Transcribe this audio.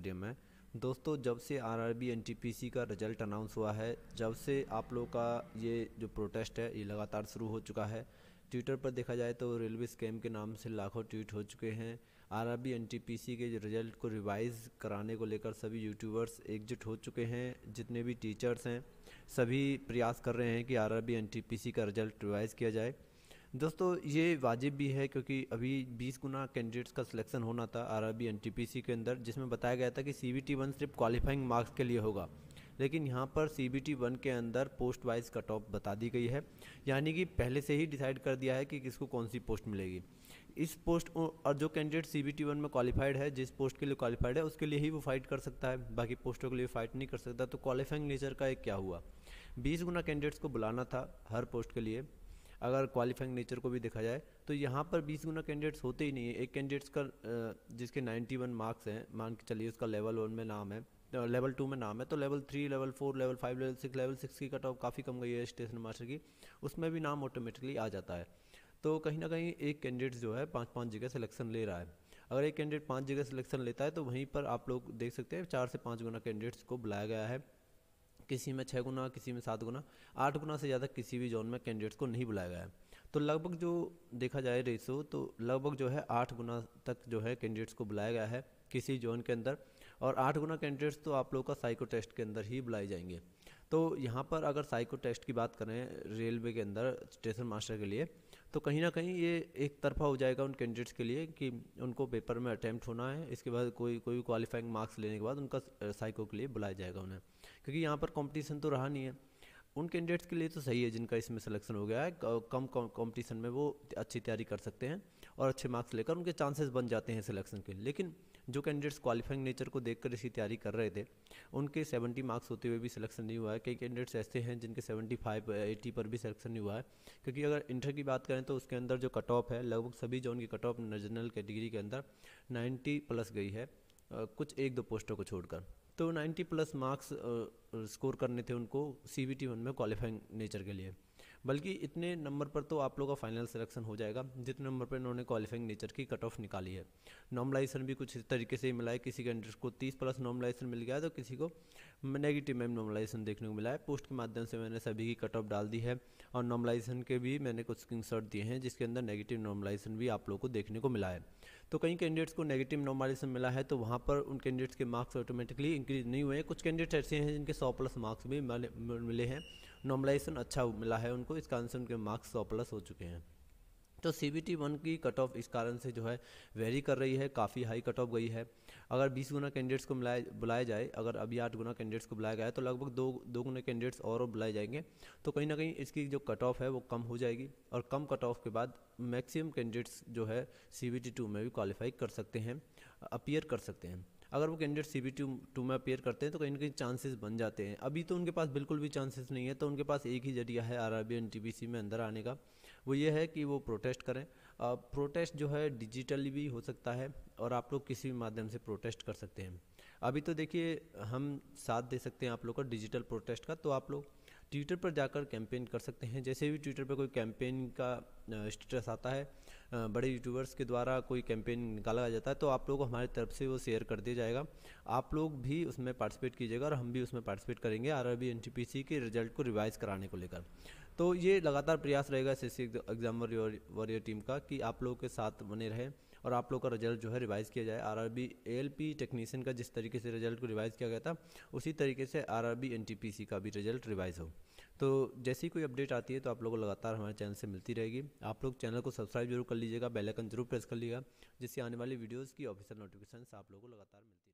मौर्य में दोस्तों जब से R R B N T P C का रिजल्ट अनाउंस हुआ है जब से आप लोग का ये जो प्रोटेस्ट है ये लगातार शुरू हो चुका है ट्विटर पर देखा जाए तो रेलवे स्कैम के नाम से लाखों ट्वीट हो चुके हैं R R B N T P C के रिजल्ट को रिवाइज कराने को लेकर सभी यूट्यूबर्स एकजुट हो चुके हैं जितने भी टीचर्स हैं सभी प्रयास कर रहे हैं कि R R B N T P C का रिजल्ट रिवाइज़ किया जाए दोस्तों ये वाजिब भी है क्योंकि अभी बीस गुना कैंडिडेट्स का सिलेक्शन होना था R R B N T P C के अंदर जिसमें बताया गया था कि सी बी टी वन सिर्फ क्वालिफाइंग मार्क्स के लिए होगा लेकिन यहाँ पर सी बी टी वन के अंदर पोस्ट वाइज कट ऑफ बता दी गई है यानी कि पहले से ही डिसाइड कर दिया है कि किसको कौन सी पोस्ट मिलेगी इस पोस्ट और जो candidate C B T one में क्वालिफाइड है जिस पोस्ट के लिए क्वालिफाइड है उसके लिए ही वो फाइट कर सकता है बाकी पोस्टों के लिए फाइट नहीं कर सकता तो क्वालिफाइंग नेचर का एक क्या हुआ बीस गुना कैंडिडेट्स को बुलाना था हर पोस्ट के लिए अगर क्वालिफाइंग नेचर को भी देखा जाए तो यहाँ पर बीस गुना कैंडिडेट्स होते ही नहीं है एक कैंडिडेट्स का जिसके नाइन्टी वन मार्क्स हैं मान के चलिए उसका लेवल वन में नाम है लेवल टू में नाम है तो level three level four level five level six level six की कट ऑफ काफ़ी कम गई है स्टेशन मास्टर की उसमें भी नाम ऑटोमेटिकली आ जाता है तो कहीं ना कहीं एक कैंडिडेट्स जो है पाँच पाँच जगह सिलेक्शन ले रहा है अगर एक कैंडिडेट पाँच जगह सिलेक्शन लेता है तो वहीं पर आप लोग देख सकते हैं चार से पाँच गुना कैंडिडेट्स को बुलाया गया है किसी में छः गुना किसी में सात गुना आठ गुना से ज़्यादा किसी भी जोन में कैंडिडेट्स को नहीं बुलाया गया है तो लगभग जो देखा जाए रेसो तो लगभग जो है आठ गुना तक जो है कैंडिडेट्स को बुलाया गया है किसी जोन के अंदर और आठ गुना कैंडिडेट्स तो आप लोग का साइको टेस्ट के अंदर ही बुलाए जाएंगे तो यहाँ पर अगर साइको टेस्ट की बात करें रेलवे के अंदर स्टेशन मास्टर के लिए तो कहीं ना कहीं ये एक तरफा हो जाएगा उन कैंडिडेट्स के लिए कि उनको पेपर में अटैम्प्ट होना है इसके बाद कोई कोई क्वालिफाइंग मार्क्स लेने के बाद उनका साइको के लिए बुलाया जाएगा उन्हें क्योंकि यहाँ पर कॉम्पिटिशन तो रहा नहीं है उन कैंडिडेट्स के लिए तो सही है जिनका इसमें सिलेक्शन हो गया है कम कॉम्पिटिशन में वो अच्छी तैयारी कर सकते हैं और अच्छे मार्क्स लेकर उनके चांसेस बन जाते हैं सिलेक्शन के लेकिन जो कैंडिडेट्स क्वालिफाइंग नेचर को देख कर इसकी तैयारी कर रहे थे उनके 70 मार्क्स होते हुए भी सिलेक्शन नहीं हुआ है कई कैंडिडेट्स ऐसे हैं जिनके 75 एटी uh, पर भी सिलेक्शन नहीं हुआ है क्योंकि अगर इंटर की बात करें तो उसके अंदर जो कट ऑफ है लगभग सभी जोन की कट ऑफ जनरल कैटेगरी के अंदर नाइन्टी प्लस गई है uh, कुछ एक दो पोस्टों को छोड़कर तो नाइन्टी प्लस मार्क्स स्कोर करने थे उनको सी बी टी वन में क्वालिफाइंग नेचर के लिए बल्कि इतने नंबर पर तो आप लोगों का फाइनल सिलेक्शन हो जाएगा जितने नंबर पर इन्होंने क्वालिफाइंग नेचर की कट ऑफ निकाली है नॉर्मलाइजेशन भी कुछ इस तरीके से मिला है किसी अंडर को तीस प्लस नॉर्मलाइजेशन मिल गया तो किसी को नेगेटिव में नॉर्मलाइजेशन देखने को मिला है पोस्ट के माध्यम से मैंने सभी की कट ऑफ डाल दी है और नॉर्मलाइजेशन के भी मैंने कुछ स्क्रीन दिए हैं जिसके अंदर नेगेटिव नॉर्मलाइजेशन भी आप लोग को देखने को मिला है तो कई कैंडिडेट्स को नेगेटिव नॉर्मलाइजेशन मिला है तो वहाँ पर उन कैंडिडेट्स के मार्क्स ऑटोमेटिकली इंक्रीज नहीं हुए हैं कुछ कैंडिडेट्स ऐसे हैं जिनके सौ प्लस मार्क्स भी मिले हैं नॉर्मलाइजेशन अच्छा मिला है उनको इस कारण से उनके मार्क्स सौ प्लस हो चुके हैं तो सी बी टी वन की कट ऑफ इस कारण से जो है वेरी कर रही है काफ़ी हाई कट ऑफ गई है अगर बीस गुना कैंडिडेट्स को मिलाए बुलाया जाए अगर अभी आठ गुना कैंडिडेट्स को बुलाया गया तो लगभग दो दो गुना कैंडिडेट्स और बुलाए जाएंगे तो कहीं ना कहीं इसकी जो कट ऑफ है वो कम हो जाएगी और कम कट ऑफ के बाद मैक्सिमम कैंडिडेट्स जो है सी बी टी टू में भी क्वालिफाई कर सकते हैं अपीयर कर सकते हैं अगर वो candidate C B T two में अपेयर करते हैं तो कहीं ना कहीं चांसेस बन जाते हैं अभी तो उनके पास बिल्कुल भी चांसेस नहीं है तो उनके पास एक ही जरिया है R R B N T P C में अंदर आने का वो ये है कि वो प्रोटेस्ट करें प्रोटेस्ट जो है डिजिटली भी हो सकता है और आप लोग किसी भी माध्यम से प्रोटेस्ट कर सकते हैं अभी तो देखिए हम साथ दे सकते हैं आप लोग का डिजिटल प्रोटेस्ट का तो आप लोग ट्विटर पर जाकर कैंपेन कर सकते हैं जैसे भी ट्विटर पर कोई कैंपेन का स्टेटस आता है बड़े यूट्यूबर्स के द्वारा कोई कैंपेन निकाला जाता है तो आप लोग को हमारी तरफ से वो शेयर कर दिया जाएगा आप लोग भी उसमें पार्टिसिपेट कीजिएगा और हम भी उसमें पार्टिसिपेट करेंगे आर आर के रिजल्ट को रिवाइज़ कराने को लेकर तो ये लगातार प्रयास रहेगा सी एग्जाम वॉरियर टीम का कि आप लोगों के साथ बने रहे और आप लोग का रिजल्ट जो है रिवाइज़ किया जाए R R B L P technician का जिस तरीके से रिजल्ट को रिवाइज़ किया गया था उसी तरीके से R R B N T P C का भी रिजल्ट रिवाइज़ हो तो जैसी कोई अपडेट आती है तो आप लोगों को लगातार हमारे चैनल से मिलती रहेगी आप लोग चैनल को सब्सक्राइब जरूर कर लीजिएगा बेलाइकन जरूर प्रेस कर लीजिएगा जिससे आने वाली वीडियोज़ की ऑफिशियल नोटिफिकेशन आप लोगों को लगातार मिलती है